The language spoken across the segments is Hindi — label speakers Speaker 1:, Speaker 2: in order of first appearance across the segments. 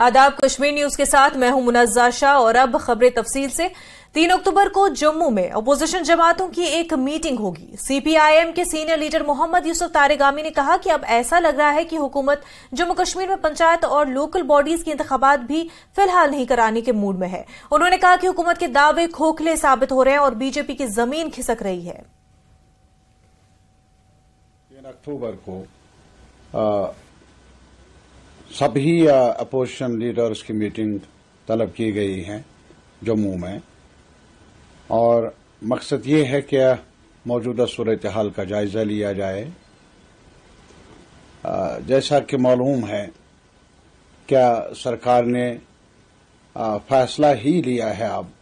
Speaker 1: आदाब कश्मीर न्यूज के साथ मैं हूं मुनजा शाह और अब खबरें तफसील से तीन अक्टूबर को जम्मू में अपोजिशन जमातों की एक मीटिंग होगी सीपीआईएम के सीनियर लीडर मोहम्मद यूसुफ तारेगामी ने कहा कि अब ऐसा लग रहा है कि हुकूमत जम्मू कश्मीर में पंचायत और लोकल बॉडीज के इंतबात भी फिलहाल नहीं कराने के मूड में है उन्होंने कहा कि हुकूमत के दावे खोखले साबित हो रहे हैं और बीजेपी की जमीन खिसक रही है
Speaker 2: तीन अक्टूबर को सभी अपोजिशन लीडर्स की मीटिंग तलब की गई है जम्मू में और मकसद ये है कि मौजूदा सूरत हाल का जायजा लिया जाए जैसा कि मालूम है क्या सरकार ने फैसला ही लिया है अब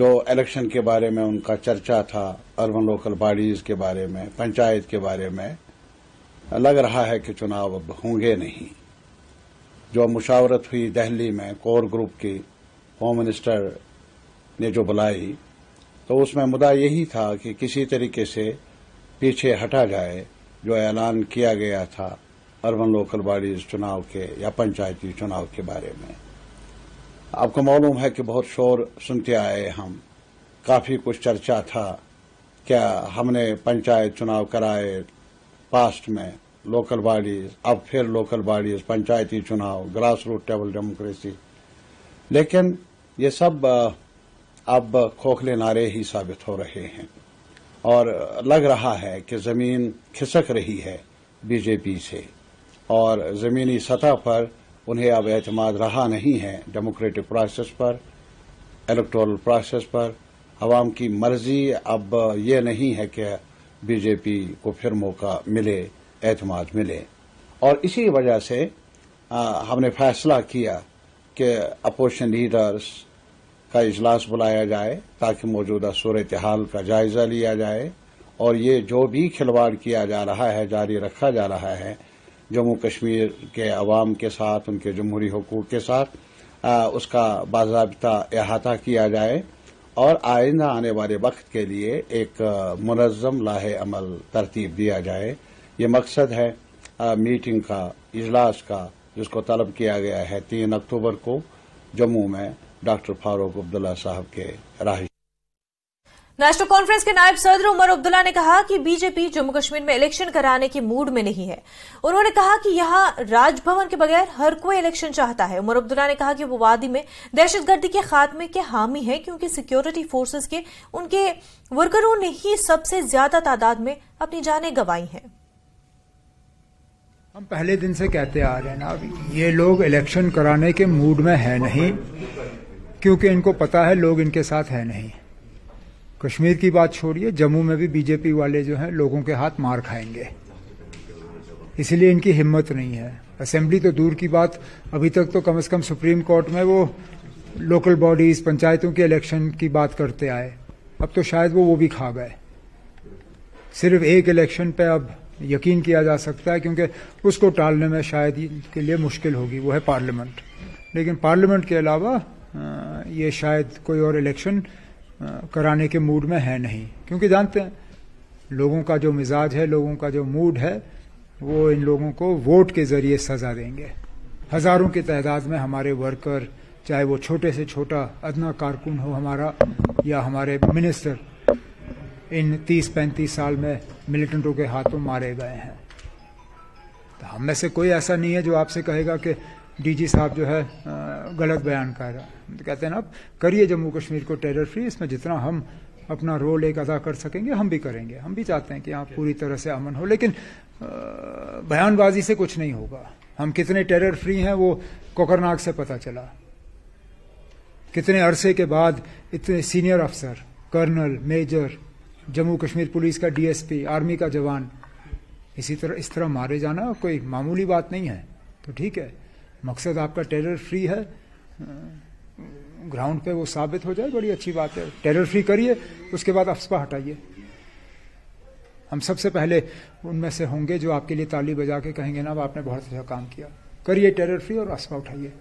Speaker 2: जो इलेक्शन के बारे में उनका चर्चा था अर्बन लोकल बॉडीज के बारे में पंचायत के बारे में लग रहा है कि चुनाव अब होंगे नहीं जो मुशावरत हुई दिल्ली में कोर ग्रुप की होम मिनिस्टर ने जो बुलाई तो उसमें मुद्दा यही था कि किसी तरीके से पीछे हटा जाए जो ऐलान किया गया था अर्बन लोकल बॉडीज चुनाव के या पंचायती चुनाव के बारे में आपको मालूम है कि बहुत शोर सुनते आए हम काफी कुछ चर्चा था क्या हमने पंचायत चुनाव कराए पास्ट में लोकल बॉडीज अब फिर लोकल बॉडीज पंचायती चुनाव ग्रास रूट टेबल डेमोक्रेसी लेकिन ये सब अब खोखले नारे ही साबित हो रहे हैं और लग रहा है कि जमीन खिसक रही है बीजेपी से और जमीनी सतह पर उन्हें अब एतमाद रहा नहीं है डेमोक्रेटिक प्रोसेस पर इलेक्टोरल प्रोसेस पर आवाम की मर्जी अब यह नहीं है कि बीजेपी को फिर मौका मिले एतमाद मिले और इसी वजह से आ, हमने फैसला किया कि अपोजिशन लीडर्स का इजलास बुलाया जाए ताकि मौजूदा सूरत हाल का जायजा लिया जाए और ये जो भी खिलवाड़ किया जा रहा है जारी रखा जा रहा है जम्मू कश्मीर के अवाम के साथ उनके जमहूरी हकूक के साथ आ, उसका बाबा अहाता किया जाए और आइंदा आने वाले वक्त के लिए एक मुनज़म लाहे अमल तरतीब दिया जाए ये मकसद है आ, मीटिंग का इजलास का जिसको तलब किया गया है तीन अक्टूबर को जम्मू में डॉक्टर फारूक अब्दुल्ला साहब के राहि
Speaker 1: नेशनल कॉन्फ्रेंस के नायब सदर उमर अब्दुल्ला ने कहा कि बीजेपी जम्मू कश्मीर में इलेक्शन कराने के मूड में नहीं है उन्होंने कहा कि यहां राजभवन के बगैर हर कोई इलेक्शन चाहता है उमर अब्दुल्ला ने कहा कि वो वादी में दहशतगर्दी के खात्मे के हामी है क्योंकि सिक्योरिटी फोर्सेस के उनके वर्करों ने ही सबसे ज्यादा तादाद में अपनी जानें गंवाई हैं
Speaker 3: हम पहले दिन से कहते आ रहे हैं ना ये लोग इलेक्शन कराने के मूड में है नहीं क्योंकि इनको पता है लोग इनके साथ है नहीं कश्मीर की बात छोड़िए जम्मू में भी बीजेपी वाले जो हैं लोगों के हाथ मार खाएंगे इसलिए इनकी हिम्मत नहीं है असेंबली तो दूर की बात अभी तक तो कम से कम सुप्रीम कोर्ट में वो लोकल बॉडीज पंचायतों के इलेक्शन की बात करते आए अब तो शायद वो वो भी खा गए सिर्फ एक इलेक्शन पे अब यकीन किया जा सकता है क्योंकि उसको टालने में शायद के लिए मुश्किल होगी वो है पार्लियामेंट लेकिन पार्लियामेंट के अलावा ये शायद कोई और इलेक्शन कराने के मूड में है नहीं क्योंकि जानते हैं लोगों का जो मिजाज है लोगों का जो मूड है वो इन लोगों को वोट के जरिए सजा देंगे हजारों की तादाद में हमारे वर्कर चाहे वो छोटे से छोटा अदना कारकुन हो हमारा या हमारे मिनिस्टर इन 30-35 साल में मिलिटेंटों के हाथों मारे गए हैं तो हम में से कोई ऐसा नहीं है जो आपसे कहेगा कि डीजी साहब जो है गलत बयान कर रहा है तो कहते हैं ना आप करिए जम्मू कश्मीर को टेरर फ्री इसमें जितना हम अपना रोल एक अदा कर सकेंगे हम भी करेंगे हम भी चाहते हैं कि यहाँ पूरी तरह से अमन हो लेकिन बयानबाजी से कुछ नहीं होगा हम कितने टेरर फ्री हैं वो कोकरनाग से पता चला कितने अरसे के बाद इतने सीनियर अफसर colonel major Jammu Kashmir police का डीएसपी आर्मी का जवान इसी तरह इस तरह मारे जाना कोई मामूली बात नहीं है तो ठीक है मकसद आपका टेरर फ्री है ग्राउंड पे वो साबित हो जाए बड़ी अच्छी बात है टेरर फ्री करिए उसके बाद अफसपा हटाइए हम सबसे पहले उनमें से होंगे जो आपके लिए ताली बजा के कहेंगे ना आपने बहुत अच्छा काम किया करिए टेरर फ्री और अफसपा उठाइए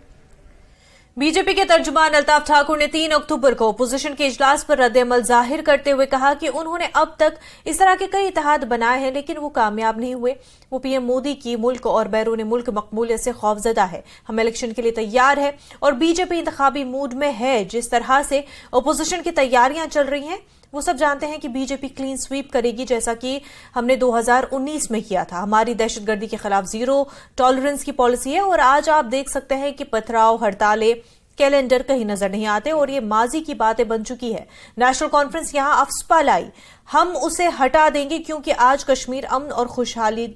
Speaker 1: बीजेपी के तर्जुमान अल्ताफ ठाकुर ने 3 अक्टूबर को अपोजिशन के इजलास पर रद्द अमल जाहिर करते हुए कहा कि उन्होंने अब तक इस तरह के कई इतिहाद बनाए हैं लेकिन वो कामयाब नहीं हुए वो पीएम मोदी की मुल्क और बैरून मुल्क मकबूलियत से खौफजदा है हम इलेक्शन के लिए तैयार है और बीजेपी इंतबी मूड में है जिस तरह से अपोजिशन की तैयारियां चल रही हैं वो सब जानते हैं कि बीजेपी क्लीन स्वीप करेगी जैसा कि हमने 2019 में किया था हमारी दहशतगर्दी के खिलाफ जीरो टॉलरेंस की पॉलिसी है और आज आप देख सकते हैं कि पथराव हड़तालें कैलेंडर कहीं नजर नहीं आते और ये माजी की बातें बन चुकी है नेशनल कॉन्फ्रेंस यहां अफसपा लाई हम उसे हटा देंगे क्योंकि आज कश्मीर अमन और खुशहाली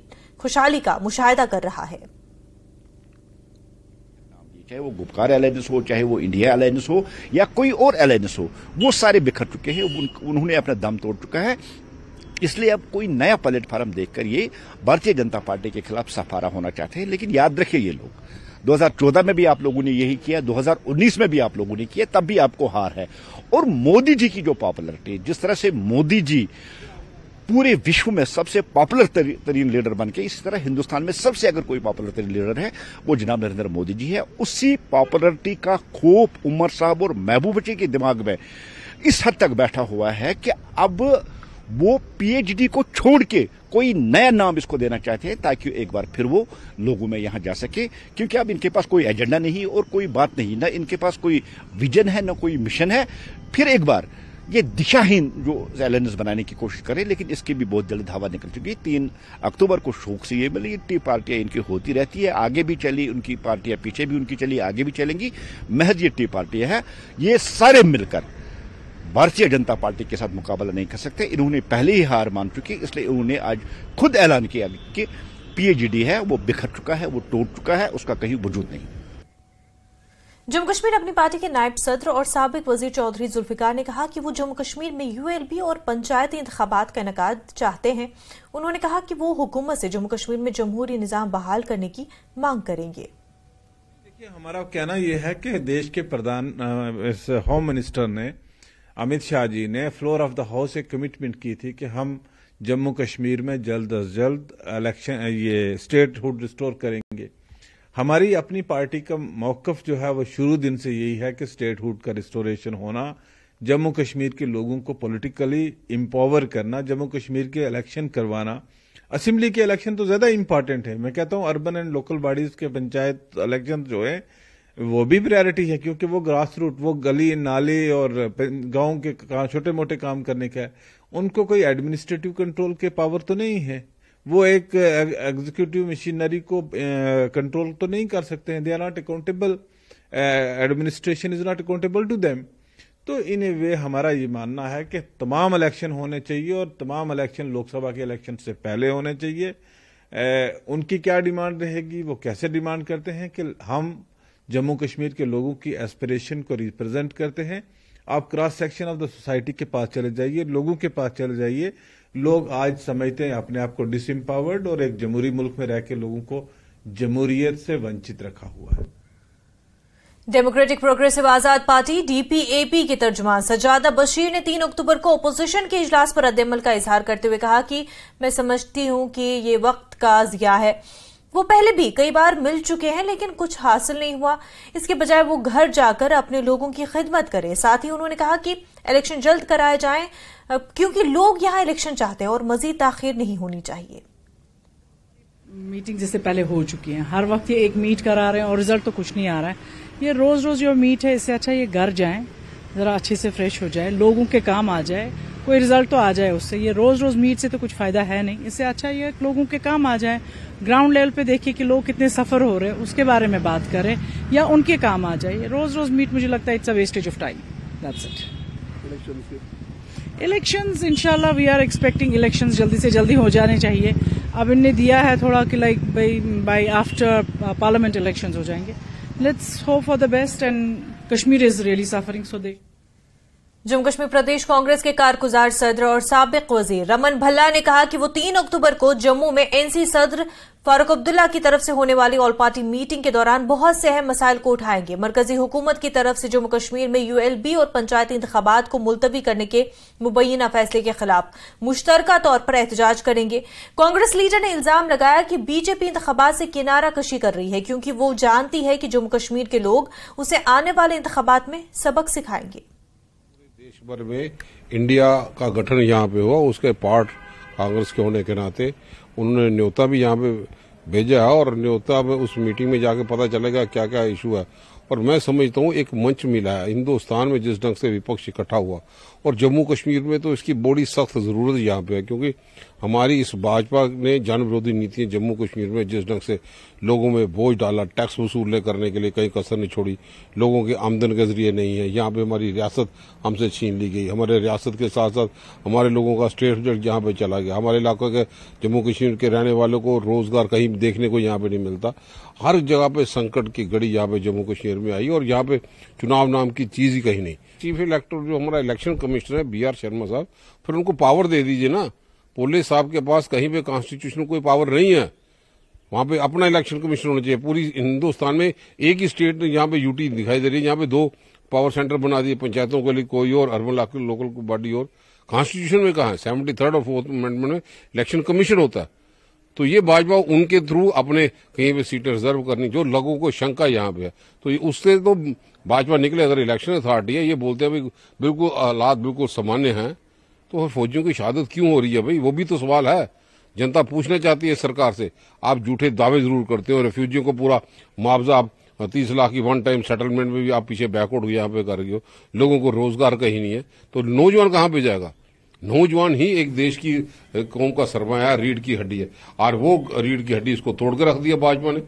Speaker 1: खुशहाली का मुशाह कर रहा है
Speaker 4: चाहे वो गुपकार अलायंस हो चाहे वो इंडिया अलायंस हो या कोई और अलायंस हो वो सारे बिखर चुके हैं उन्होंने अपना दम तोड़ चुका है इसलिए अब कोई नया प्लेटफार्म देखकर ये भारतीय जनता पार्टी के खिलाफ सफारा होना चाहते हैं लेकिन याद रखिए ये लोग 2014 में भी आप लोगों ने यही किया 2019 में भी आप लोगों ने किया तब भी आपको हार है और मोदी जी की जो पॉपुलरिटी जिस तरह से मोदी जी पूरे विश्व में सबसे पॉपुलर तरीन लीडर बन के इसी तरह हिंदुस्तान में सबसे अगर कोई पॉपुलर तरीन लीडर है वो जनाब नरेंद्र मोदी जी है उसी पॉपुलरिटी का खोप उमर साहब और महबूब के दिमाग में इस हद तक बैठा हुआ है कि अब वो पीएचडी को छोड़ के कोई नया नाम इसको देना चाहते हैं ताकि एक बार फिर वो लोगों में यहां जा सके क्योंकि अब इनके पास कोई एजेंडा नहीं और कोई बात नहीं ना इनके पास कोई विजन है ना कोई मिशन है फिर एक बार ये दिशाहीन जो एलायंस बनाने की कोशिश करें लेकिन इसकी भी बहुत जल्द हवा निकल चुकी है तीन अक्टूबर को शोक से ये मिली इतनी पार्टियां इनकी होती रहती है आगे भी चली उनकी पार्टियां पीछे भी उनकी चली आगे भी चलेंगी महज ये टी पार्टियां हैं ये सारे मिलकर भारतीय जनता पार्टी के साथ मुकाबला नहीं कर सकते इन्होंने पहले ही हार मान चुकी इसलिए उन्होंने आज खुद ऐलान किया कि पीएजीडी है वो बिखर चुका है वो टूट चुका है उसका कहीं वजूद नहीं
Speaker 1: जम्मू कश्मीर अपनी पार्टी के नायब सदर और सबक वजीर चौधरी जुल्फिकार ने कहा कि वो जम्मू कश्मीर में यूएलबी और पंचायती इंतबात का इनका चाहते हैं उन्होंने कहा कि वो हुकूमत से जम्मू कश्मीर में जमहूरी निज़ाम बहाल करने की मांग करेंगे
Speaker 5: देखिए हमारा कहना यह है कि देश के प्रधान होम मिनिस्टर ने अमित शाह जी ने फ्लोर ऑफ द हाउस एक कमिटमेंट की थी कि हम जम्मू कश्मीर में जल्द अज जल्द इलेक्शन ये स्टेटहुड रिस्टोर करेंगे हमारी अपनी पार्टी का मौकफ जो है वो शुरू दिन से यही है कि स्टेटहुड का रिस्टोरेशन होना जम्मू कश्मीर के लोगों को पॉलिटिकली एम्पावर करना जम्मू कश्मीर के इलेक्शन करवाना असेंबली के इलेक्शन तो ज्यादा इम्पॉर्टेंट है मैं कहता हूं अर्बन एंड लोकल बॉडीज के पंचायत इलेक्शन जो है वो भी प्रायोरिटी है क्योंकि वो ग्रास रूट वो गली नाले और गांव के छोटे मोटे काम करने का है उनको कोई एडमिनिस्ट्रेटिव कंट्रोल के पावर तो नहीं है वो एक एग्जीक्यूटिव uh, मशीनरी को कंट्रोल uh, तो नहीं कर सकते हैं they are not accountable administration is not accountable to them तो इन ए वे हमारा ये मानना है कि तमाम इलेक्शन होने चाहिए और तमाम इलेक्शन लोकसभा के इलेक्शन से पहले होने चाहिए ए, uh, उनकी क्या डिमांड रहेगी वो कैसे डिमांड करते हैं कि हम जम्मू कश्मीर के लोगों की एस्पिरेशन को रिप्रेजेंट करते हैं आप cross section of the society के पास चले जाइए लोगों के पास चले जाइए लोग आज समझते हैं अपने आप को डिसम्पावर्ड और एक जमहूरी मुल्क में रह के लोगों को जमहूरियत से वंचित रखा हुआ है
Speaker 1: democratic progressive Azad party DPAP के तर्जुमान सजादा बशीर ने 3 अक्टूबर को ओपोजिशन के इजलास पर रद्दमल का इजहार करते हुए कहा कि मैं समझती हूं कि ये वक्त का जिया है वो पहले भी कई बार मिल चुके हैं लेकिन कुछ हासिल नहीं हुआ इसके बजाय वो घर जाकर अपने लोगों की खिदमत करें साथ ही उन्होंने कहा कि इलेक्शन जल्द कराए जाए क्योंकि लोग यहाँ इलेक्शन चाहते हैं और मजीद ताखिर नहीं होनी चाहिए
Speaker 6: मीटिंग जिससे पहले हो चुकी है हर वक्त ये एक मीट करा रहे हैं और रिजल्ट तो कुछ नहीं आ रहा है ये रोज रोज जो मीट है इससे अच्छा ये घर जाए जरा अच्छे से फ्रेश हो जाए लोगों के काम आ जाए कोई रिजल्ट तो आ जाए उससे ये रोज रोज मीट से तो कुछ फायदा है नहीं इससे अच्छा ये लोगों के काम आ जाए ग्राउंड लेवल पे देखिए कि लोग कितने सफर हो रहे हैं उसके बारे में बात करें या उनके काम आ जाए रोज रोज मीट मुझे लगता है it's a wastage of time that's it election इनशाला वी आर एक्सपेक्टिंग इलेक्शन जल्दी से जल्दी हो जाने चाहिए अब इनने दिया है थोड़ा कि like by by after parliament election हो जाएंगे let's hope for the best and Kashmir is really suffering so they Jammu Kashmir
Speaker 1: Pradesh Congress के कारगुजार सदर और सबक वजीर रमन भल्ला ने कहा कि वो तीन अक्टूबर को जम्मू में एनसी सदर फारूक अब्दुल्ला की तरफ से होने वाली ऑल पार्टी मीटिंग के दौरान बहुत से अहम मसाइल को उठाएंगे मरकजी हुकूमत की तरफ से जम्मू कश्मीर में यूएलबी और पंचायती इंतबात को मुलतवी करने के मुबैना फैसले के खिलाफ मुश्तरका तौर पर एहतजाज करेंगे कांग्रेस लीडर ने इल्जाम लगाया कि बीजेपी इंतबात से किनारा कशी कर रही है क्योंकि वो जानती है कि जम्मू कश्मीर के लोग उसे आने वाले इंतबात में सबक सिखाएंगे
Speaker 7: भर में इंडिया का गठन यहाँ पे हुआ उसके पार्ट कांग्रेस के होने के नाते उन्होंने न्योता भी यहाँ पे भेजा है और न्योता में उस मीटिंग में जाके पता चलेगा क्या क्या इशू है और मैं समझता हूँ एक मंच मिला है हिंदुस्तान में जिस ढंग से विपक्ष इकट्ठा हुआ और जम्मू कश्मीर में तो इसकी बड़ी सख्त जरूरत यहाँ पे है क्योंकि हमारी इस भाजपा ने जन विरोधी नीतियां जम्मू कश्मीर में जिस ढंग से लोगों में बोझ डाला टैक्स वसूलने करने के लिए कहीं कसर नहीं छोड़ी लोगों की आमदन के जरिए नहीं है यहाँ पे हमारी रियासत हमसे छीन ली गई हमारे रियासत के साथ साथ हमारे लोगों का स्टेट रिजल्ट यहाँ पे चला गया हमारे इलाकों के जम्मू कश्मीर के रहने वालों को रोजगार कहीं देखने को यहाँ पे नहीं मिलता हर जगह पे संकट की घड़ी यहाँ पे जम्मू कश्मीर में आई और यहाँ पे चुनाव नाम की चीज ही कहीं नहीं चीफ इलेक्टर जो हमारा इलेक्शन कमिश्नर है बी आर शर्मा साहब फिर उनको पावर दे दीजिए ना पुलिस साहब के पास कहीं पे कॉन्स्टिट्यूशन कोई पावर नहीं है वहां पे अपना इलेक्शन कमिश्नर होना चाहिए पूरी हिंदुस्तान में एक ही स्टेट ने यहाँ पे यूटी दिखाई दे रही है यहाँ पे दो पावर सेंटर बना दिए पंचायतों के लिए कोई और अर्बन लोकल बॉडी और कॉन्स्टिट्यूशन में कहा है सेवेंटी थर्ड और फोर्थ अमेंडमेंट में इलेक्शन कमीशन होता है तो ये भाजपा उनके थ्रू अपने कहीं पे सीटें रिजर्व करनी जो लोगों को शंका यहाँ पे है तो उससे तो भाजपा निकले अगर इलेक्शन अथॉरिटी है ये बोलते हैं भाई बिल्कुल हालात बिल्कुल सामान्य हैं तो फौजियों की शहादत क्यों हो रही है भाई वो भी तो सवाल है जनता पूछना चाहती है सरकार से आप झूठे दावे जरूर करते हो रेफ्यूजियों को पूरा मुआवजा आप तीस लाख की वन टाइम सेटलमेंट में भी आप पीछे हुए यहाँ पे कर रही हो लोगों को रोजगार कहीं नहीं है तो नौजवान कहाँ पे जाएगा नौजवान ही एक देश की कौम का सरमाया रीढ़ की हड्डी है और वो रीढ़ की हड्डी इसको तोड़कर रख दिया भाजपा ने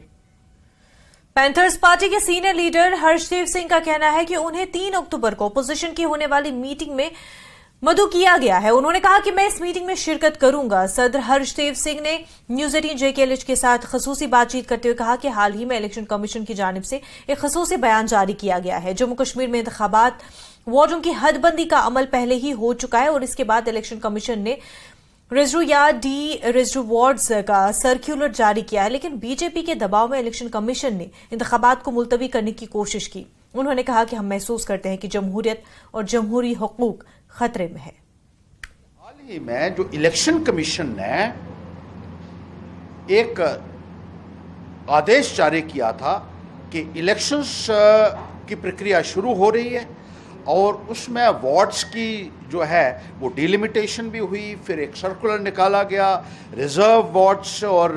Speaker 1: पैंथर्स पार्टी के सीनियर लीडर हर्षदेव सिंह का कहना है कि उन्हें तीन अक्टूबर को ओपोजिशन की होने वाली मीटिंग में मधु किया गया है उन्होंने कहा कि मैं इस मीटिंग में शिरकत करूंगा सदर हर्षदेव सिंह ने न्यूज एटीन जेके एल के साथ खसूसी बातचीत करते हुए कहा कि हाल ही में इलेक्शन कमीशन की जानब से एक खसूसी बयान जारी किया गया है जम्मू कश्मीर में इंतबात वार्डों की हदबंदी का अमल पहले ही हो चुका है और इसके बाद इलेक्शन कमीशन ने रिजरू या डी रेजरू वार्ड का सर्क्यूलर जारी किया है लेकिन बीजेपी के दबाव में इलेक्शन कमीशन ने इंतबात को मुलतवी करने की कोशिश की उन्होंने कहा कि हम महसूस करते हैं कि जमहूरियत और जमहूरी हकूक खतरे में है
Speaker 8: हाल ही में जो इलेक्शन कमीशन ने एक आदेश जारी किया था कि इलेक्शंस की प्रक्रिया शुरू हो रही है और उसमें वार्ड्स की जो है वो डिलिमिटेशन भी हुई फिर एक सर्कुलर निकाला गया रिज़र्व वार्ड्स और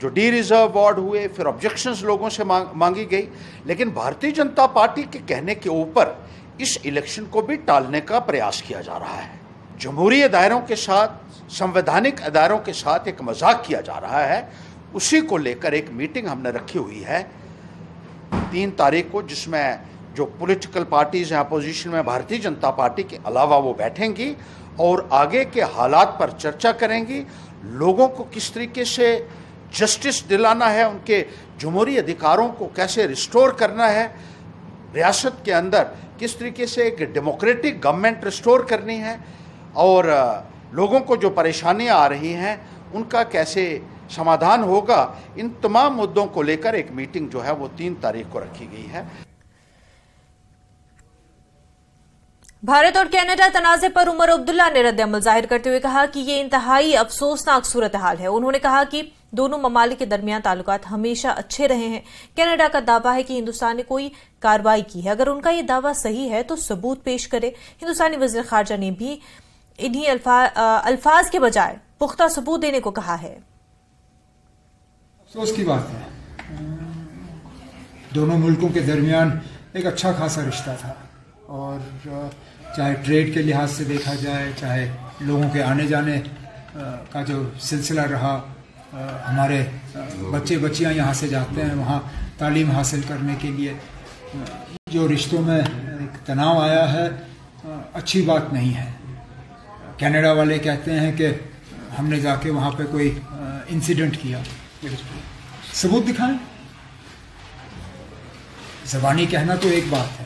Speaker 8: जो डी रिज़र्व वार्ड हुए फिर ऑब्जेक्शंस लोगों से मांग, मांगी गई लेकिन भारतीय जनता पार्टी के कहने के ऊपर इस इलेक्शन को भी टालने का प्रयास किया जा रहा है जमहूरी अदायरों के साथ संवैधानिक अदारों के साथ एक मजाक किया जा रहा है उसी को लेकर एक मीटिंग हमने रखी हुई है तीन तारीख को जिसमें जो पॉलिटिकल पार्टीज हैं अपोजिशन में भारतीय जनता पार्टी के अलावा वो बैठेंगी और आगे के हालात पर चर्चा करेंगी लोगों को किस तरीके से जस्टिस दिलाना है उनके जमहूरी अधिकारों को कैसे रिस्टोर करना है रियासत के अंदर किस तरीके से एक डेमोक्रेटिक गवर्नमेंट रिस्टोर करनी है और लोगों को जो परेशानियां आ रही हैं उनका कैसे समाधान होगा इन तमाम मुद्दों को लेकर एक मीटिंग जो है वो तीन तारीख को रखी गई है
Speaker 1: भारत और कनाडा तनाजे पर उमर अब्दुल्ला ने अमल जाहिर करते हुए कहा कि ये इंतहाई अफसोसनाक सूरत हाल है उन्होंने कहा कि दोनों ममालिक के दरमियान ताल्लुक हमेशा अच्छे रहे हैं कनाडा का दावा है कि हिंदुस्तान ने कोई कार्रवाई की है अगर उनका ये दावा सही है तो सबूत पेश करे हिंदुस्तानी वजीर खारजा ने भी इन्हीं अल्फाज के बजाय पुख्ता सबूत देने को कहा है
Speaker 3: अफसोस की बात है दोनों मुल्कों के दरमियान एक अच्छा खासा रिश्ता था और चाहे ट्रेड के लिहाज से देखा जाए चाहे लोगों के आने जाने का जो सिलसिला रहा हमारे बच्चे बच्चियां यहाँ से जाते हैं वहाँ तालीम हासिल करने के लिए जो रिश्तों में एक तनाव आया है अच्छी बात नहीं है कनाडा वाले कहते हैं कि हमने जाके वहाँ पे कोई इंसिडेंट किया सबूत दिखाएं जबानी कहना तो एक बात है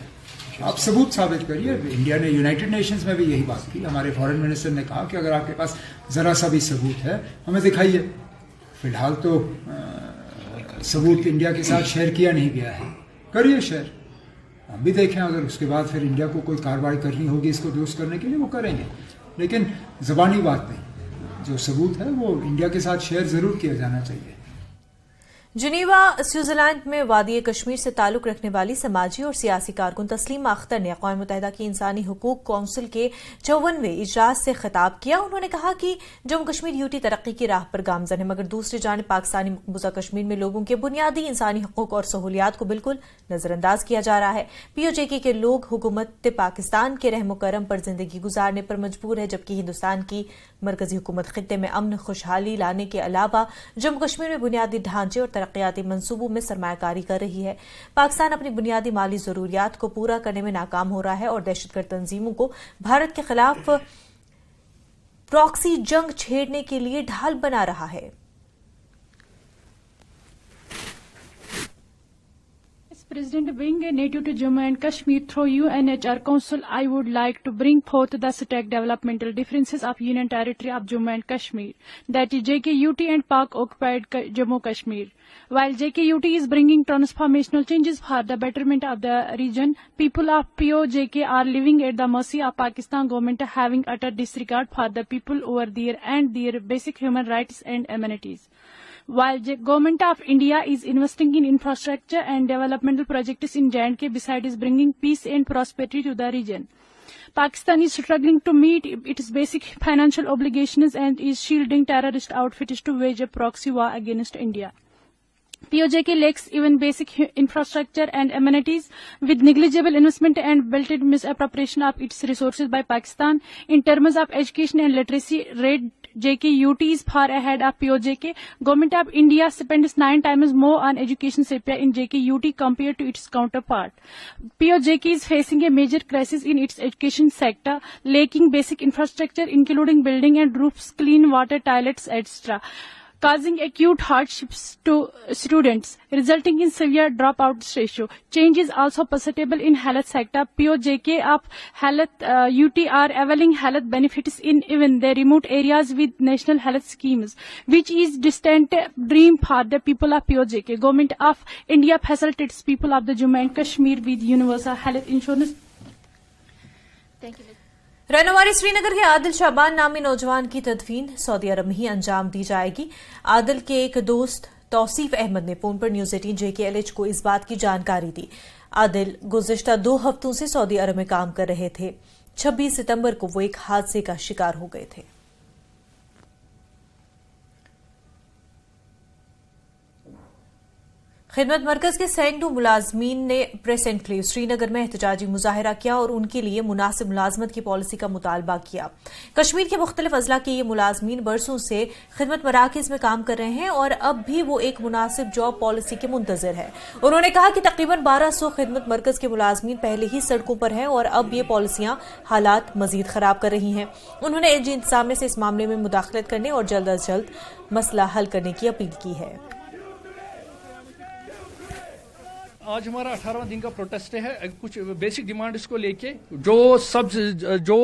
Speaker 3: आप सबूत साबित करिए इंडिया ने यूनाइटेड नेशंस में भी यही बात की हमारे फॉरेन मिनिस्टर ने कहा कि अगर आपके पास जरा सा भी सबूत है हमें दिखाइए फिलहाल तो आ, सबूत इंडिया के साथ शेयर किया नहीं गया है करिए शेयर हम भी देखें अगर उसके बाद फिर इंडिया को कोई कार्रवाई करनी होगी इसको दुरुस्त करने के लिए वो करेंगे लेकिन जबानी बात नहीं जो सबूत है वो इंडिया के साथ शेयर ज़रूर किया जाना चाहिए
Speaker 1: जिनीवा स्विट्जरलैंड में वादी कश्मीर से ताल्लुक रखने वाली समाजी और सियासी कारकुन तस्लीम अख्तर ने अकवा मुतहदा की इंसानी हकूक काउंसिल के चौवनवे इजलास से खिताब किया उन्होंने कहा कि जम्मू कश्मीर यूटी तरक्की की राह पर गामजन है मगर दूसरी जानब पाकिस्तानी मकबूजा कश्मीर में लोगों के बुनियादी इंसानी हकूक और सहूलियात को बिल्कुल नजरअंदाज किया जा रहा है पीओजे के लोग हुकूमत पाकिस्तान के रहम करम पर जिंदगी गुजारने पर मजबूर है जबकि हिन्दुस्तान की मरकजी हुकूमत खत्े में अमन खुशहाली लाने के अलावा जम्मू कश्मीर में बुनियादी ढांचे और तरक्याती मनसूबों में सरमाकारी कर रही है पाकिस्तान अपनी बुनियादी माली जरूरियात को पूरा करने में नाकाम हो रहा है और दहशतगर्द तंजीमों को भारत के खिलाफ प्रॉक्सी जंग छेड़ने के लिए ढाल बना रहा है
Speaker 6: President, being a native to Jammu and Kashmir, through UNHR Council, I would like to bring forth the stark developmental differences of Union Territory of Jammu and Kashmir, that is JKUT and Pak occupied Jammu Kashmir. While JKUT is bringing transformational changes for the betterment of the region, people of POJK are living at the mercy of Pakistan government having utter disregard for the people over there and their basic human rights and amenities while the government of India is investing in infrastructure and developmental projects in J&K besides bringing peace and prosperity to the region. Pakistan is struggling to meet its basic financial obligations and is shielding terrorist outfits to wage a proxy war against India. POJK lacks even basic infrastructure and amenities with negligible investment and belted misappropriation of its resources by Pakistan. In terms of education and literacy rate, JKUT is far ahead of POJK. Government of India spends nine times more on education sepia in JKUT compared to its counterpart. POJK is facing a major crisis in its education sector, lacking basic infrastructure including building and roofs, clean water, toilets, etc causing acute hardships to students, resulting in severe dropouts ratio. Change is also perceptible in health sector. POJK of health uh, UT are availing health benefits in even the remote areas with national health schemes, which is distant dream for the people of POJK. Government of India facilitates people of the Jammu and Kashmir with universal health insurance. Thank you. रहनवारी
Speaker 1: Srinagar के आदिल शाबान नामी नौजवान की तदफीन सऊदी अरब में ही अंजाम दी जाएगी आदिल के एक दोस्त तौसीफ अहमद ने फोन पर न्यूज एटीन जेकेएलएच को इस बात की जानकारी दी आदिल गुजश्ता दो हफ्तों से सऊदी अरब में काम कर रहे थे 26 सितंबर को वो एक हादसे का शिकार हो गए थे खिदमत मरकज के सैकड़ों मुलाजमीन ने प्रेस एनक्लेव श्रीनगर में एहतजाजी मुजाहरा किया और उनके लिए मुनासिब मुलाजमत की पॉलिसी का मुतालबा किया कश्मीर के मुख्तलिफ अजला के ये मुलाजमीन बरसों से खिदमत मराकज में काम कर रहे हैं और अब भी वो एक मुनासिब जॉब पॉलिसी के मुंतजर है उन्होंने कहा कि तकरीबन बारह सौ खिदमत मरकज के मुलाजमीन पहले ही सड़कों पर हैं और अब ये पॉलिसियां हालात मजीद खराब कर रही हैं उन्होंने एजी इंतजाम से इस मामले में मुदाखलत करने और जल्द अज जल्द मसला हल
Speaker 9: करने की अपील की है आज हमारा अठारहवा दिन का प्रोटेस्ट है कुछ बेसिक डिमांड्स को लेके जो सब जो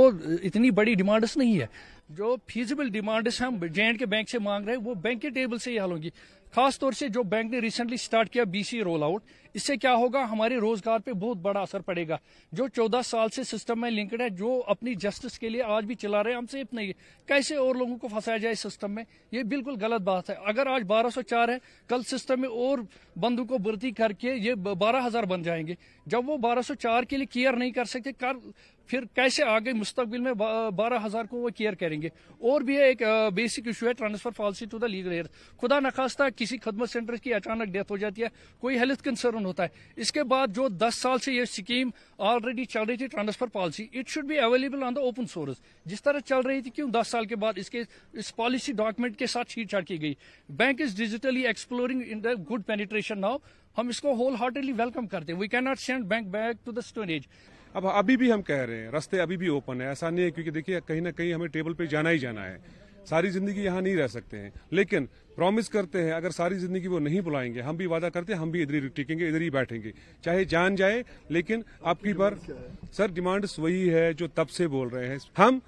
Speaker 9: इतनी बड़ी डिमांड्स नहीं है जो फीजिबल डिमांड्स हम जे के बैंक से मांग रहे हैं वो बैंक के टेबल से ही हल होंगी खासतौर से जो बैंक ने रिसेंटली स्टार्ट किया बीसी रोल आउट इससे क्या होगा हमारे रोजगार पे बहुत बड़ा असर पड़ेगा जो 14 साल से सिस्टम में लिंक्ड है जो अपनी जस्टिस के लिए आज भी चला रहे हैं हमसे इतना ही कैसे और लोगों को फंसाया जाए सिस्टम में ये बिल्कुल गलत बात है अगर आज 1204 है कल सिस्टम में और बंधु को भर्ती करके ये बारह बन जाएंगे जब वो बारह के लिए केयर नहीं कर सकते कर फिर कैसे आगे मुस्तबिल में बारह हजार को वो केयर करेंगे और भी एक बेसिक इशू है transfer policy to the legal heir खुदा नखास्ता किसी खदमत सेंटर की अचानक डेथ हो जाती है कोई हेल्थ कंसर्न होता है इसके बाद जो दस साल से ये स्कीम ऑलरेडी चल रही थी transfer policy it should be available on the open source जिस तरह चल रही थी क्यों दस साल के बाद इसके इस पॉलिसी डॉक्यूमेंट के साथ छीड़छाड़ की गई bank is digitally exploring in the good penetration now हम इसको होल हार्टेडली वेलकम करते हैं we can not send bank back to the stone age अब अभी भी हम कह रहे हैं रास्ते अभी भी ओपन है ऐसा नहीं है क्योंकि
Speaker 7: देखिए कहीं ना कहीं हमें टेबल पे जाना ही जाना है सारी जिंदगी यहाँ नहीं रह सकते हैं लेकिन प्रॉमिस करते हैं अगर सारी जिंदगी वो नहीं बुलाएंगे हम भी वादा करते हैं हम भी इधर ही टिकेंगे इधर ही बैठेंगे चाहे जान जाए लेकिन आपकी बार सर डिमांड्स वही है जो तब से बोल रहे हैं हम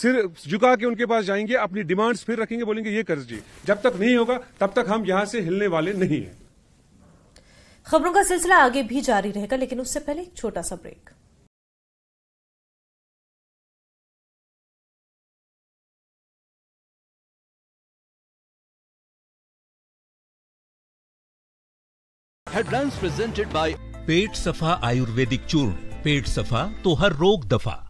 Speaker 7: सिर झुका के उनके पास जाएंगे अपनी डिमांड्स फिर रखेंगे बोलेंगे ये कर जी जब तक नहीं होगा तब तक हम यहाँ से हिलने वाले नहीं है
Speaker 1: खबरों का सिलसिला आगे भी जारी रहेगा लेकिन उससे पहले छोटा सा break headlines presented by
Speaker 3: Pet
Speaker 4: Safa आयुर्वेदिक चूर्ण पेट सफा तो हर रोग दफा